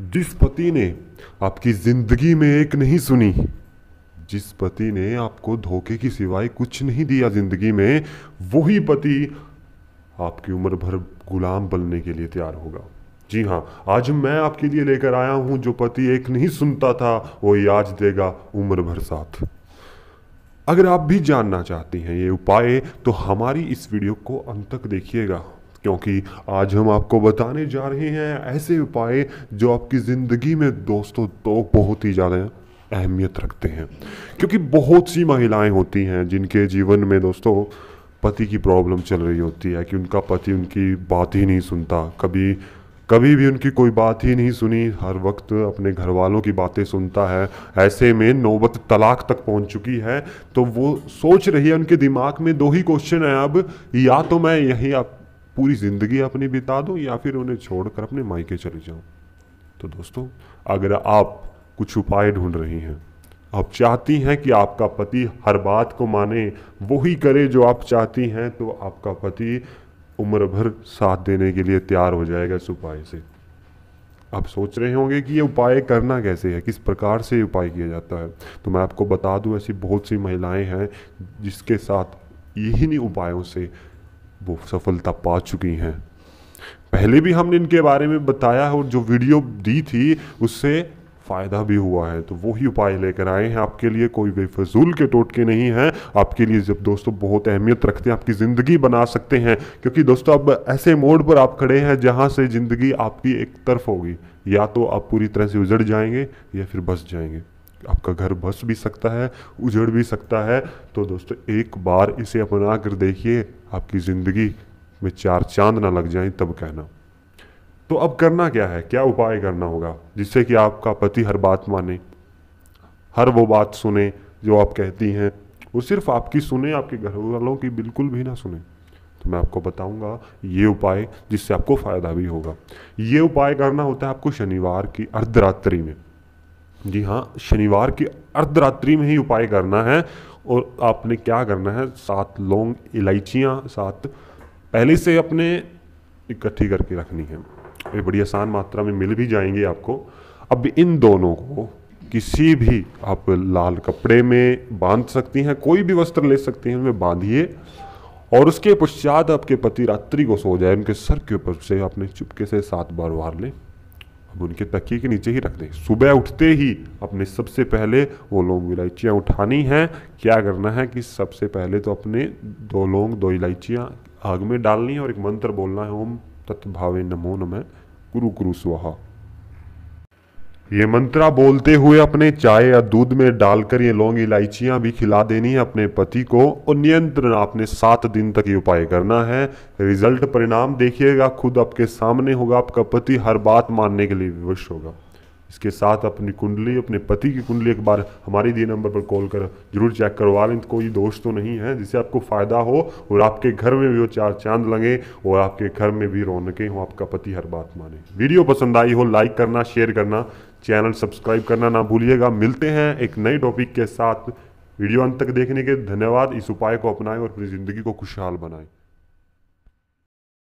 जिस पति ने आपकी जिंदगी में एक नहीं सुनी जिस पति ने आपको धोखे की सिवाय कुछ नहीं दिया जिंदगी में वही पति आपकी उम्र भर गुलाम बनने के लिए तैयार होगा जी हाँ आज मैं आपके लिए लेकर आया हूं जो पति एक नहीं सुनता था वो आज देगा उम्र भर साथ अगर आप भी जानना चाहती हैं ये उपाय तो हमारी इस वीडियो को अंत तक देखिएगा क्योंकि आज हम आपको बताने जा रहे हैं ऐसे उपाय जो आपकी ज़िंदगी में दोस्तों तो बहुत ही ज़्यादा अहमियत रखते हैं क्योंकि बहुत सी महिलाएं होती हैं जिनके जीवन में दोस्तों पति की प्रॉब्लम चल रही होती है कि उनका पति उनकी बात ही नहीं सुनता कभी कभी भी उनकी कोई बात ही नहीं सुनी हर वक्त अपने घर वालों की बातें सुनता है ऐसे में नौबत तलाक तक पहुंच चुकी है तो वो सोच रही है उनके दिमाग में दो ही क्वेश्चन है अब या तो मैं यहीं आप पूरी ज़िंदगी अपनी बिता दो या फिर उन्हें छोड़कर अपने मायके चले जाओ तो दोस्तों अगर आप कुछ उपाय ढूंढ रही हैं आप चाहती हैं कि आपका पति हर बात को माने वही करे जो आप चाहती हैं तो आपका पति उम्र भर साथ देने के लिए तैयार हो जाएगा इस उपाय से आप सोच रहे होंगे कि ये उपाय करना कैसे है किस प्रकार से उपाय किया जाता है तो मैं आपको बता दूं ऐसी बहुत सी महिलाएं हैं जिसके साथ यही नहीं उपायों से वो सफलता पा चुकी हैं पहले भी हमने इनके बारे में बताया और जो वीडियो दी थी उससे फ़ायदा भी हुआ है तो वही उपाय लेकर आए हैं आपके लिए कोई बेफजूल के टोटके नहीं हैं आपके लिए जब दोस्तों बहुत अहमियत रखते हैं आपकी ज़िंदगी बना सकते हैं क्योंकि दोस्तों अब ऐसे मोड पर आप खड़े हैं जहाँ से ज़िंदगी आपकी एक तरफ होगी या तो आप पूरी तरह से उजड़ जाएंगे या फिर बस जाएंगे आपका घर बस भी सकता है उजड़ भी सकता है तो दोस्तों एक बार इसे अपना कर देखिए आपकी ज़िंदगी में चार चांद ना लग जाए तब कहना तो अब करना क्या है क्या उपाय करना होगा जिससे कि आपका पति हर बात माने हर वो बात सुने जो आप कहती हैं वो सिर्फ आपकी सुने आपके घर वालों की बिल्कुल भी ना सुने तो मैं आपको बताऊंगा ये उपाय जिससे आपको फ़ायदा भी होगा ये उपाय करना होता है आपको शनिवार की अर्धरात्रि में जी हाँ शनिवार की अर्धरात्रि में ही उपाय करना है और आपने क्या करना है सात लौंग इलायचियाँ सात पहले से अपने इकट्ठी करके रखनी है ये बड़ी आसान मात्रा में मिल भी जाएंगे आपको अब इन दोनों को किसी भी आप लाल कपड़े में बांध सकती हैं कोई भी वस्त्र ले सकती हैं उनमें बांधिए और उसके पश्चात आपके पति रात्रि को सो जाए उनके सर के ऊपर से आपने चुपके से सात बार वार लें अब उनके तकिए के नीचे ही रख दें सुबह उठते ही अपने सबसे पहले वो लौंग इलायचियाँ उठानी हैं क्या करना है कि सबसे पहले तो अपने दो लौंग दो इलायचियाँ आग में डालनी है और एक मंत्र बोलना है ओम तत्भावे नमो नमः कुरु कुरु स्वाहा ये मंत्रा बोलते हुए अपने चाय या दूध में डालकर ये लौंग इलायचियां भी खिला देनी है अपने पति को और नियंत्रण आपने सात दिन तक ये उपाय करना है रिजल्ट परिणाम देखिएगा खुद आपके सामने होगा आपका पति हर बात मानने के लिए विवश होगा इसके साथ अपनी कुंडली अपने पति की कुंडली एक बार हमारी दिए नंबर पर कॉल कर जरूर चेक करवा लें कोई दोष तो नहीं है जिससे आपको फ़ायदा हो और आपके घर में भी वो चार चांद लगे और आपके घर में भी रौनकें हों आपका पति हर बात माने वीडियो पसंद आई हो लाइक करना शेयर करना चैनल सब्सक्राइब करना ना भूलिएगा मिलते हैं एक नए टॉपिक के साथ वीडियो अंत तक देखने के धन्यवाद इस उपाय को अपनाएं और अपनी ज़िंदगी को खुशहाल बनाएं